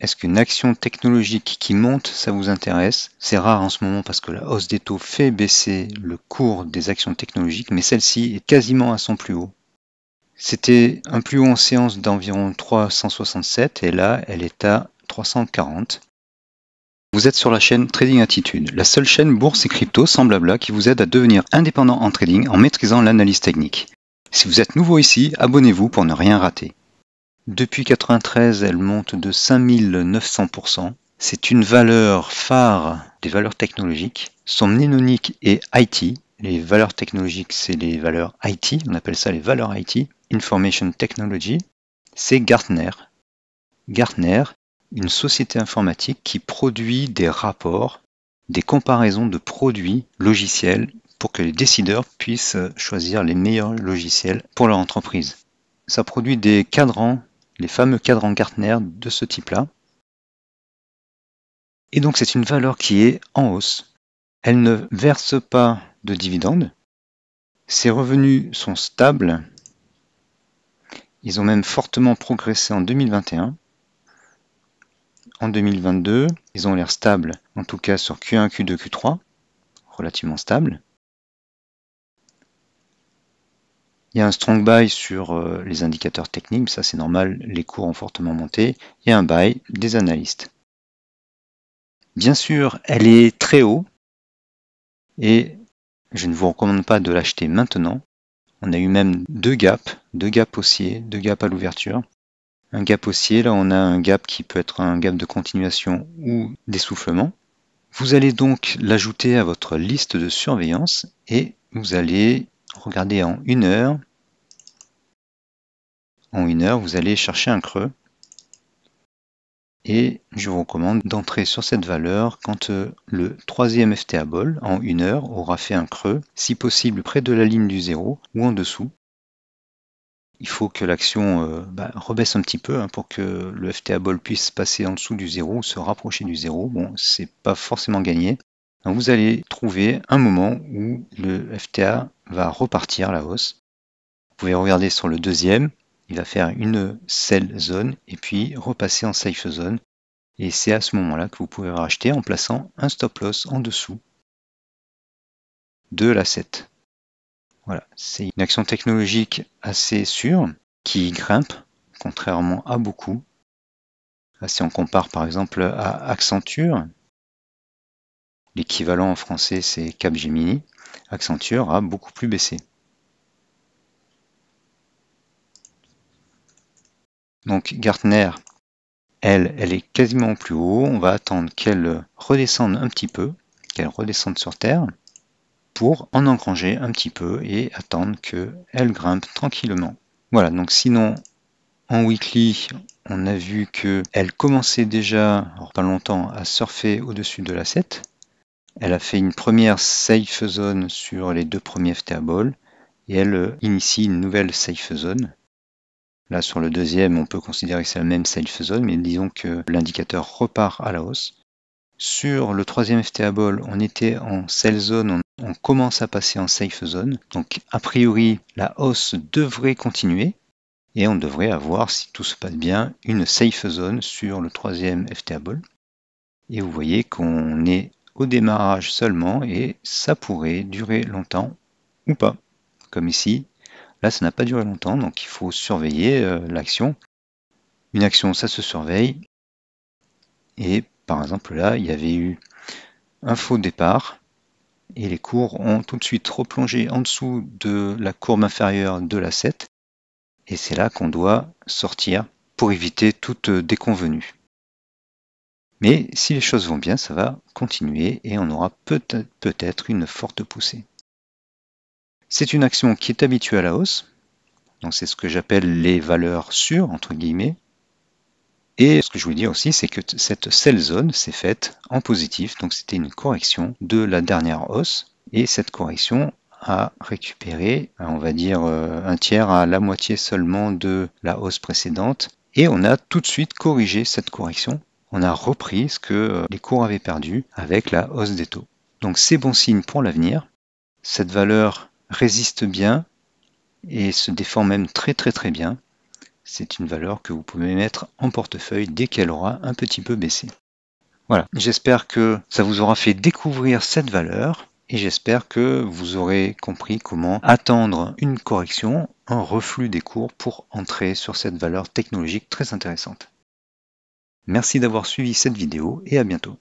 Est-ce qu'une action technologique qui monte, ça vous intéresse C'est rare en ce moment parce que la hausse des taux fait baisser le cours des actions technologiques, mais celle-ci est quasiment à son plus haut. C'était un plus haut en séance d'environ 367 et là, elle est à 340. Vous êtes sur la chaîne Trading Attitude, la seule chaîne bourse et crypto semblable blabla qui vous aide à devenir indépendant en trading en maîtrisant l'analyse technique. Si vous êtes nouveau ici, abonnez-vous pour ne rien rater. Depuis 93, elle monte de 5900%. C'est une valeur phare des valeurs technologiques. Son mnémonique est IT. Les valeurs technologiques, c'est les valeurs IT. On appelle ça les valeurs IT. Information Technology. C'est Gartner. Gartner, une société informatique qui produit des rapports, des comparaisons de produits logiciels pour que les décideurs puissent choisir les meilleurs logiciels pour leur entreprise. Ça produit des cadrans les fameux cadrans Gartner de ce type-là. Et donc c'est une valeur qui est en hausse. Elle ne verse pas de dividendes. Ses revenus sont stables. Ils ont même fortement progressé en 2021. En 2022, ils ont l'air stables, en tout cas sur Q1, Q2, Q3, relativement stables. Il y a un strong buy sur euh, les indicateurs techniques, ça c'est normal, les cours ont fortement monté, et un buy des analystes. Bien sûr, elle est très haut, et je ne vous recommande pas de l'acheter maintenant. On a eu même deux gaps, deux gaps haussiers, deux gaps à l'ouverture. Un gap haussier, là on a un gap qui peut être un gap de continuation ou d'essoufflement. Vous allez donc l'ajouter à votre liste de surveillance et vous allez regardez en une heure, en une heure, vous allez chercher un creux. Et je vous recommande d'entrer sur cette valeur quand euh, le troisième FTA ball en une heure aura fait un creux, si possible près de la ligne du 0 ou en dessous. Il faut que l'action euh, bah, rebaisse un petit peu hein, pour que le FTA ball puisse passer en dessous du 0 ou se rapprocher du 0. Bon, c'est pas forcément gagné. Donc vous allez trouver un moment où le FTA va repartir la hausse. Vous pouvez regarder sur le deuxième, il va faire une sell zone et puis repasser en safe zone. Et c'est à ce moment-là que vous pouvez racheter en plaçant un stop loss en dessous de l'asset. Voilà, c'est une action technologique assez sûre qui grimpe, contrairement à beaucoup. si on compare par exemple à Accenture, L'équivalent en français, c'est Capgemini. Accenture a beaucoup plus baissé. Donc Gartner, elle, elle est quasiment plus haut. On va attendre qu'elle redescende un petit peu, qu'elle redescende sur Terre, pour en engranger un petit peu et attendre qu'elle grimpe tranquillement. Voilà, donc sinon, en weekly, on a vu qu'elle commençait déjà, pas longtemps, à surfer au-dessus de la 7. Elle a fait une première safe zone sur les deux premiers FTABOL et elle euh, initie une nouvelle safe zone. Là, sur le deuxième, on peut considérer que c'est la même safe zone, mais disons que l'indicateur repart à la hausse. Sur le troisième FTA ball, on était en safe zone, on, commence à passer en safe zone. Donc, a priori, la hausse devrait continuer et on devrait avoir, si tout se passe bien, une safe zone sur le troisième FTA ball. Et vous voyez qu'on est démarrage seulement et ça pourrait durer longtemps ou pas. Comme ici, là ça n'a pas duré longtemps, donc il faut surveiller euh, l'action. Une action, ça se surveille. Et par exemple là, il y avait eu un faux départ et les cours ont tout de suite replongé en dessous de la courbe inférieure de la 7. Et c'est là qu'on doit sortir pour éviter toute déconvenue. Mais si les choses vont bien, ça va continuer et on aura peut-être une forte poussée. C'est une action qui est habituée à la hausse, donc c'est ce que j'appelle les valeurs sûres, entre guillemets. Et ce que je voulais dire aussi, c'est que cette sell zone s'est faite en positif, donc c'était une correction de la dernière hausse, et cette correction a récupéré, on va dire, euh, un tiers à la moitié seulement de la hausse précédente, et on a tout de suite corrigé cette correction on a repris ce que euh, les cours avaient perdu avec la hausse des taux. Donc c'est bon signe pour l'avenir. Cette valeur résiste bien et se défend même très très très bien. C'est une valeur que vous pouvez mettre en portefeuille dès qu'elle aura un petit peu baissé. Voilà, j'espère que ça vous aura fait découvrir cette valeur et j'espère que vous aurez compris comment attendre une correction, un reflux des cours pour entrer sur cette valeur technologique très intéressante. Merci d'avoir suivi cette vidéo et à bientôt.